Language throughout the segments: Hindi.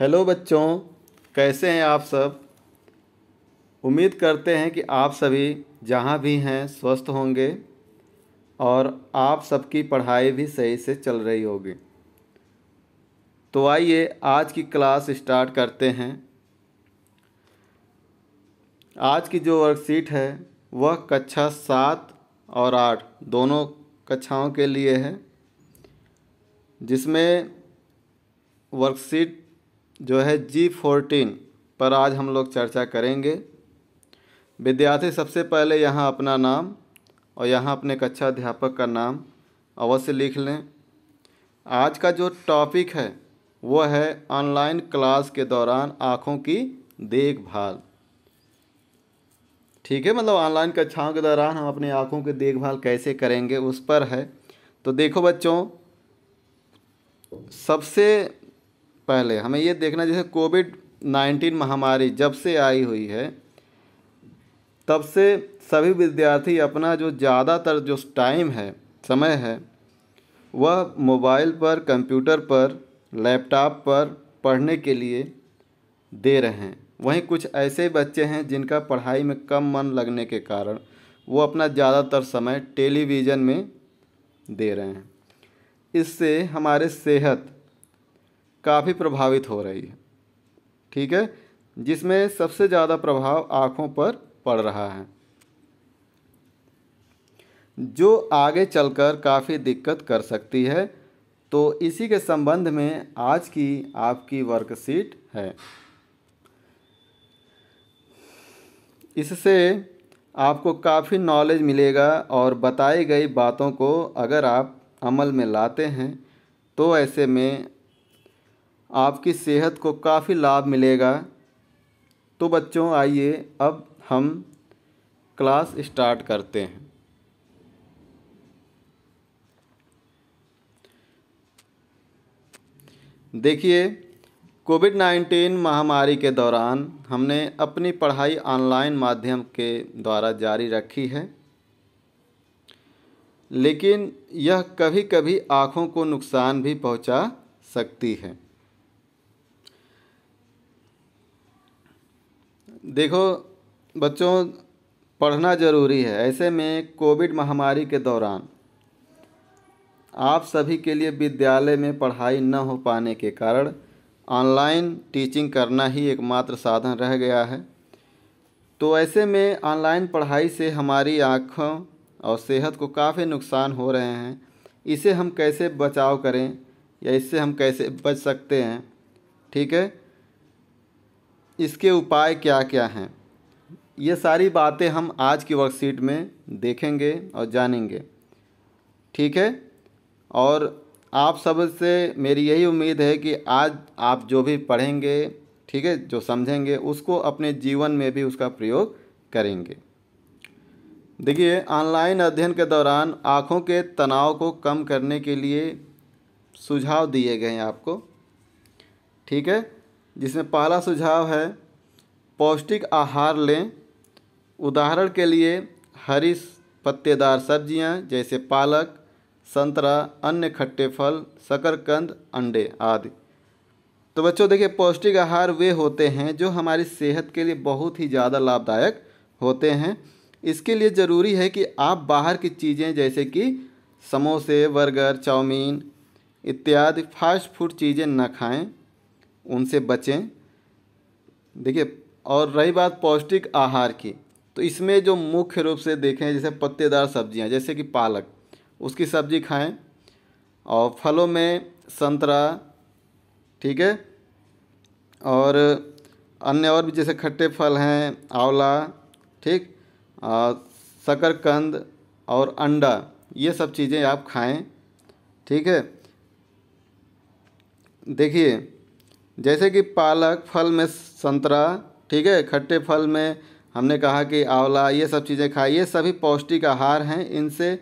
हेलो बच्चों कैसे हैं आप सब उम्मीद करते हैं कि आप सभी जहाँ भी हैं स्वस्थ होंगे और आप सबकी पढ़ाई भी सही से चल रही होगी तो आइए आज की क्लास स्टार्ट करते हैं आज की जो वर्कशीट है वह कक्षा सात और आठ दोनों कक्षाओं के लिए है जिसमें वर्कशीट जो है जी फोर्टीन पर आज हम लोग चर्चा करेंगे विद्यार्थी सबसे पहले यहाँ अपना नाम और यहाँ अपने कक्षा अध्यापक का नाम अवश्य लिख लें आज का जो टॉपिक है वो है ऑनलाइन क्लास के दौरान आँखों की देखभाल ठीक है मतलब ऑनलाइन कक्षाओं के दौरान हम अपनी आँखों की देखभाल कैसे करेंगे उस पर है तो देखो बच्चों सबसे पहले हमें ये देखना जैसे कोविड नाइन्टीन महामारी जब से आई हुई है तब से सभी विद्यार्थी अपना जो ज़्यादातर जो टाइम है समय है वह मोबाइल पर कंप्यूटर पर लैपटॉप पर पढ़ने के लिए दे रहे हैं वहीं कुछ ऐसे बच्चे हैं जिनका पढ़ाई में कम मन लगने के कारण वो अपना ज़्यादातर समय टेलीविज़न में दे रहे हैं इससे हमारे सेहत काफ़ी प्रभावित हो रही है ठीक है जिसमें सबसे ज़्यादा प्रभाव आँखों पर पड़ रहा है जो आगे चलकर काफ़ी दिक्कत कर सकती है तो इसी के संबंध में आज की आपकी वर्कशीट है इससे आपको काफ़ी नॉलेज मिलेगा और बताई गई बातों को अगर आप अमल में लाते हैं तो ऐसे में आपकी सेहत को काफ़ी लाभ मिलेगा तो बच्चों आइए अब हम क्लास स्टार्ट करते हैं देखिए कोविड नाइन्टीन महामारी के दौरान हमने अपनी पढ़ाई ऑनलाइन माध्यम के द्वारा जारी रखी है लेकिन यह कभी कभी आँखों को नुकसान भी पहुंचा सकती है देखो बच्चों पढ़ना ज़रूरी है ऐसे में कोविड महामारी के दौरान आप सभी के लिए विद्यालय में पढ़ाई न हो पाने के कारण ऑनलाइन टीचिंग करना ही एकमात्र साधन रह गया है तो ऐसे में ऑनलाइन पढ़ाई से हमारी आँखों और सेहत को काफ़ी नुकसान हो रहे हैं इसे हम कैसे बचाव करें या इससे हम कैसे बच सकते हैं ठीक है इसके उपाय क्या क्या हैं ये सारी बातें हम आज की वर्कशीट में देखेंगे और जानेंगे ठीक है और आप सब से मेरी यही उम्मीद है कि आज आप जो भी पढ़ेंगे ठीक है जो समझेंगे उसको अपने जीवन में भी उसका प्रयोग करेंगे देखिए ऑनलाइन अध्ययन के दौरान आँखों के तनाव को कम करने के लिए सुझाव दिए गए हैं आपको ठीक है जिसमें पहला सुझाव है पौष्टिक आहार लें उदाहरण के लिए हरी पत्तेदार सब्जियां जैसे पालक संतरा अन्य खट्टे फल शकरकंद अंडे आदि तो बच्चों देखिए पौष्टिक आहार वे होते हैं जो हमारी सेहत के लिए बहुत ही ज़्यादा लाभदायक होते हैं इसके लिए ज़रूरी है कि आप बाहर की चीज़ें जैसे कि समोसे बर्गर चाउमीन इत्यादि फास्ट फूड चीज़ें न खाएं उनसे बचें देखिए और रही बात पौष्टिक आहार की तो इसमें जो मुख्य रूप से देखें जैसे पत्तेदार सब्जियां जैसे कि पालक उसकी सब्जी खाएं और फलों में संतरा ठीक है और अन्य और भी जैसे खट्टे फल हैं आंवला ठीक शकरकंद और अंडा ये सब चीज़ें आप खाएं ठीक है देखिए जैसे कि पालक फल में संतरा ठीक है खट्टे फल में हमने कहा कि आंवला ये सब चीज़ें ये सभी पौष्टिक आहार हैं इनसे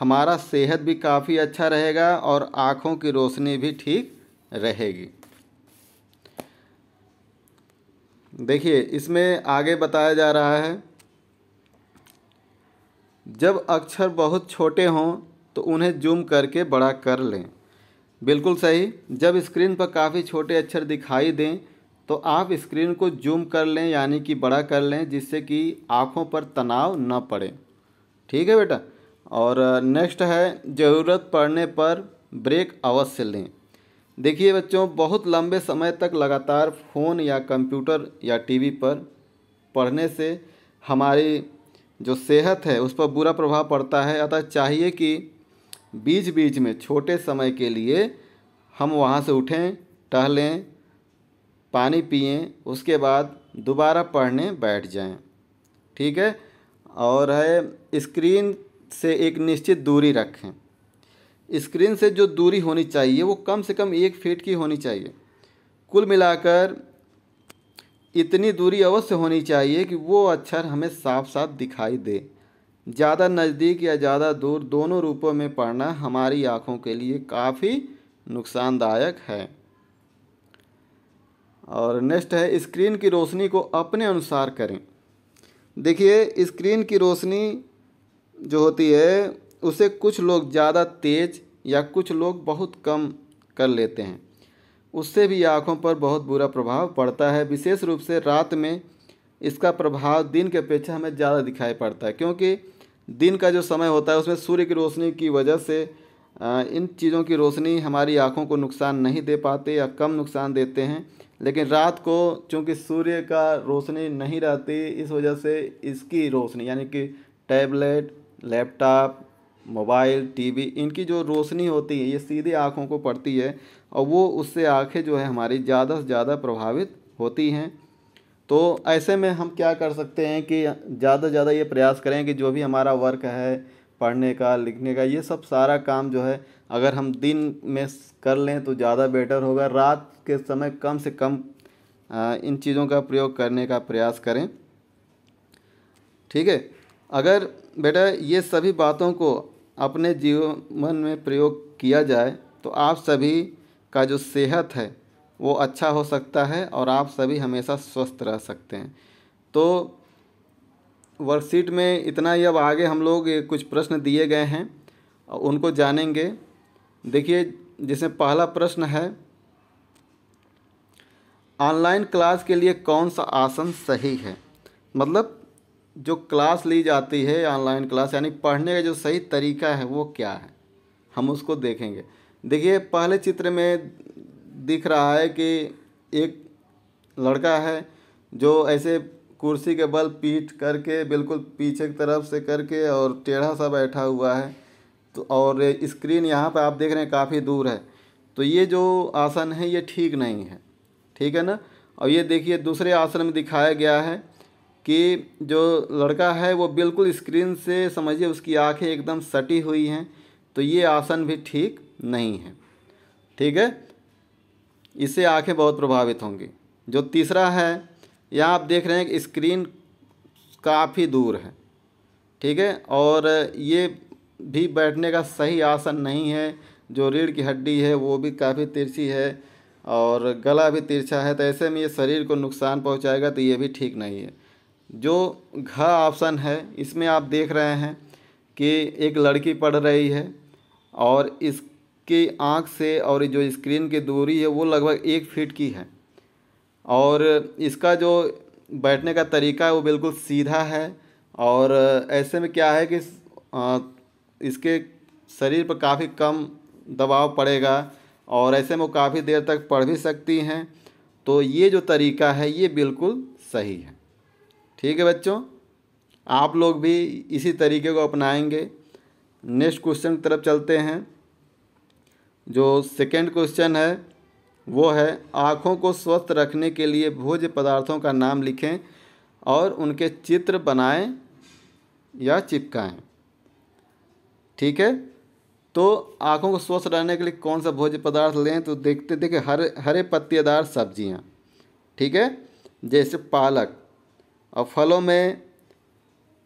हमारा सेहत भी काफ़ी अच्छा रहेगा और आँखों की रोशनी भी ठीक रहेगी देखिए इसमें आगे बताया जा रहा है जब अक्षर बहुत छोटे हों तो उन्हें जूम करके बड़ा कर लें बिल्कुल सही जब स्क्रीन पर काफ़ी छोटे अक्षर दिखाई दें तो आप स्क्रीन को जूम कर लें यानी कि बड़ा कर लें जिससे कि आँखों पर तनाव न पड़े ठीक है बेटा और नेक्स्ट है ज़रूरत पड़ने पर ब्रेक अवश्य लें देखिए बच्चों बहुत लंबे समय तक लगातार फ़ोन या कंप्यूटर या टीवी पर पढ़ने से हमारी जो सेहत है उस पर बुरा प्रभाव पड़ता है अतः चाहिए कि बीच बीच में छोटे समय के लिए हम वहाँ से उठें टहलें पानी पिएं उसके बाद दोबारा पढ़ने बैठ जाएं ठीक है और है स्क्रीन से एक निश्चित दूरी रखें स्क्रीन से जो दूरी होनी चाहिए वो कम से कम एक फीट की होनी चाहिए कुल मिलाकर इतनी दूरी अवश्य होनी चाहिए कि वो अक्षर हमें साफ साफ दिखाई दे ज़्यादा नज़दीक या ज़्यादा दूर दोनों रूपों में पढ़ना हमारी आँखों के लिए काफ़ी नुकसानदायक है और नेक्स्ट है स्क्रीन की रोशनी को अपने अनुसार करें देखिए स्क्रीन की रोशनी जो होती है उसे कुछ लोग ज़्यादा तेज़ या कुछ लोग बहुत कम कर लेते हैं उससे भी आँखों पर बहुत बुरा प्रभाव पड़ता है विशेष रूप से रात में इसका प्रभाव दिन के अपेक्षा हमें ज़्यादा दिखाई पड़ता है क्योंकि दिन का जो समय होता है उसमें सूर्य की रोशनी की वजह से इन चीज़ों की रोशनी हमारी आँखों को नुकसान नहीं दे पाते या कम नुकसान देते हैं लेकिन रात को चूँकि सूर्य का रोशनी नहीं रहती इस वजह से इसकी रोशनी यानी कि टैबलेट लैपटॉप मोबाइल टीवी इनकी जो रोशनी होती है ये सीधे आँखों को पड़ती है और वो उससे आँखें जो है हमारी ज़्यादा से ज़्यादा प्रभावित होती हैं तो ऐसे में हम क्या कर सकते हैं कि ज़्यादा से ज़्यादा ये प्रयास करें कि जो भी हमारा वर्क है पढ़ने का लिखने का ये सब सारा काम जो है अगर हम दिन में कर लें तो ज़्यादा बेटर होगा रात के समय कम से कम इन चीज़ों का प्रयोग करने का प्रयास करें ठीक है अगर बेटा ये सभी बातों को अपने जीवन में प्रयोग किया जाए तो आप सभी का जो सेहत है वो अच्छा हो सकता है और आप सभी हमेशा स्वस्थ रह सकते हैं तो वर्कशीट में इतना ही अब आगे हम लोग कुछ प्रश्न दिए गए हैं और उनको जानेंगे देखिए जिसमें पहला प्रश्न है ऑनलाइन क्लास के लिए कौन सा आसन सही है मतलब जो क्लास ली जाती है ऑनलाइन क्लास यानी पढ़ने का जो सही तरीका है वो क्या है हम उसको देखेंगे देखिए पहले चित्र में दिख रहा है कि एक लड़का है जो ऐसे कुर्सी के बल पीट करके बिल्कुल पीछे की तरफ से करके और टेढ़ा सा बैठा हुआ है तो और स्क्रीन यहाँ पर आप देख रहे हैं काफ़ी दूर है तो ये जो आसन है ये ठीक नहीं है ठीक है ना और ये देखिए दूसरे आसन में दिखाया गया है कि जो लड़का है वो बिल्कुल स्क्रीन से समझिए उसकी आंखें एकदम सटी हुई हैं तो ये आसन भी ठीक नहीं है ठीक है इससे आंखें बहुत प्रभावित होंगी जो तीसरा है यह आप देख रहे हैं कि स्क्रीन काफ़ी दूर है ठीक है और ये भी बैठने का सही आसन नहीं है जो रीढ़ की हड्डी है वो भी काफ़ी तिरछी है और गला भी तिरछा है तो ऐसे में ये शरीर को नुकसान पहुंचाएगा तो ये भी ठीक नहीं है जो घ ऑप्शन है इसमें आप देख रहे हैं कि एक लड़की पढ़ रही है और इस इसकी आँख से और जो स्क्रीन की दूरी है वो लगभग एक फीट की है और इसका जो बैठने का तरीका है वो बिल्कुल सीधा है और ऐसे में क्या है कि इसके शरीर पर काफ़ी कम दबाव पड़ेगा और ऐसे में वो काफ़ी देर तक पढ़ भी सकती हैं तो ये जो तरीका है ये बिल्कुल सही है ठीक है बच्चों आप लोग भी इसी तरीके को अपनाएंगे नेक्स्ट क्वेश्चन की तरफ चलते हैं जो सेकंड क्वेश्चन है वो है आँखों को स्वस्थ रखने के लिए भोज्य पदार्थों का नाम लिखें और उनके चित्र बनाएं या चिपकाएं ठीक है तो आँखों को स्वस्थ रहने के लिए कौन सा भोज्य पदार्थ लें तो देखते देखे हरे हरे पत्तेदार सब्जियां ठीक है जैसे पालक और फलों में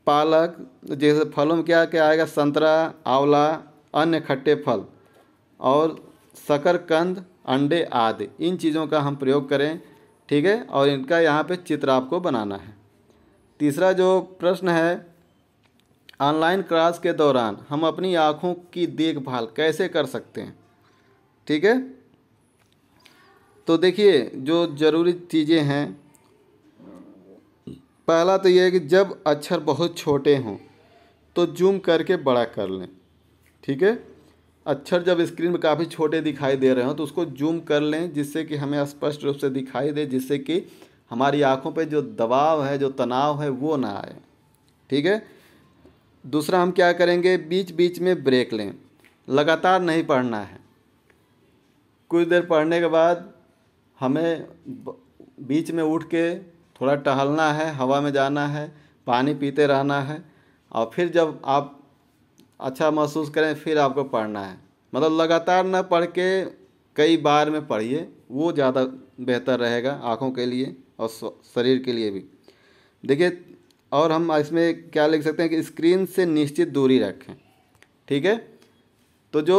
पालक जैसे फलों में क्या क्या आएगा संतरा आंवला अन्य खट्टे फल और शकरकंद अंडे आदि इन चीज़ों का हम प्रयोग करें ठीक है और इनका यहाँ पे चित्र आपको बनाना है तीसरा जो प्रश्न है ऑनलाइन क्लास के दौरान हम अपनी आँखों की देखभाल कैसे कर सकते हैं ठीक है तो देखिए जो ज़रूरी चीज़ें हैं पहला तो यह है कि जब अक्षर बहुत छोटे हों तो जूम करके बड़ा कर लें ठीक है अक्षर जब स्क्रीन में काफ़ी छोटे दिखाई दे रहे हों तो उसको जूम कर लें जिससे कि हमें स्पष्ट रूप से दिखाई दे जिससे कि हमारी आँखों पे जो दबाव है जो तनाव है वो ना आए ठीक है दूसरा हम क्या करेंगे बीच बीच में ब्रेक लें लगातार नहीं पढ़ना है कुछ देर पढ़ने के बाद हमें बीच में उठ के थोड़ा टहलना है हवा में जाना है पानी पीते रहना है और फिर जब आप अच्छा महसूस करें फिर आपको पढ़ना है मतलब लगातार ना पढ़ के कई बार में पढ़िए वो ज़्यादा बेहतर रहेगा आँखों के लिए और शरीर के लिए भी देखिए और हम इसमें क्या लिख सकते हैं कि स्क्रीन से निश्चित दूरी रखें ठीक है तो जो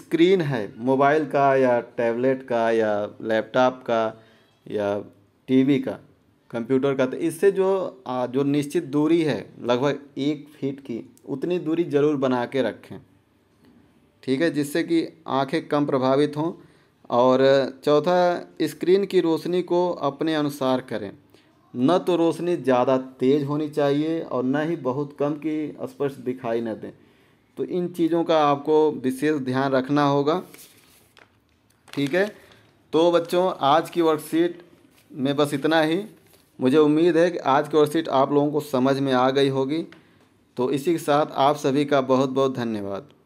स्क्रीन है मोबाइल का या टैबलेट का या लैपटॉप का या टीवी का कंप्यूटर का तो इससे जो आ, जो निश्चित दूरी है लगभग एक फीट की उतनी दूरी ज़रूर बना के रखें ठीक है जिससे कि आंखें कम प्रभावित हों और चौथा स्क्रीन की रोशनी को अपने अनुसार करें न तो रोशनी ज़्यादा तेज़ होनी चाहिए और न ही बहुत कम की स्पष्ट दिखाई न दें तो इन चीज़ों का आपको विशेष ध्यान रखना होगा ठीक है तो बच्चों आज की वर्कशीट में बस इतना ही मुझे उम्मीद है कि आज की वर्कशीट आप लोगों को समझ में आ गई होगी तो इसी के साथ आप सभी का बहुत बहुत धन्यवाद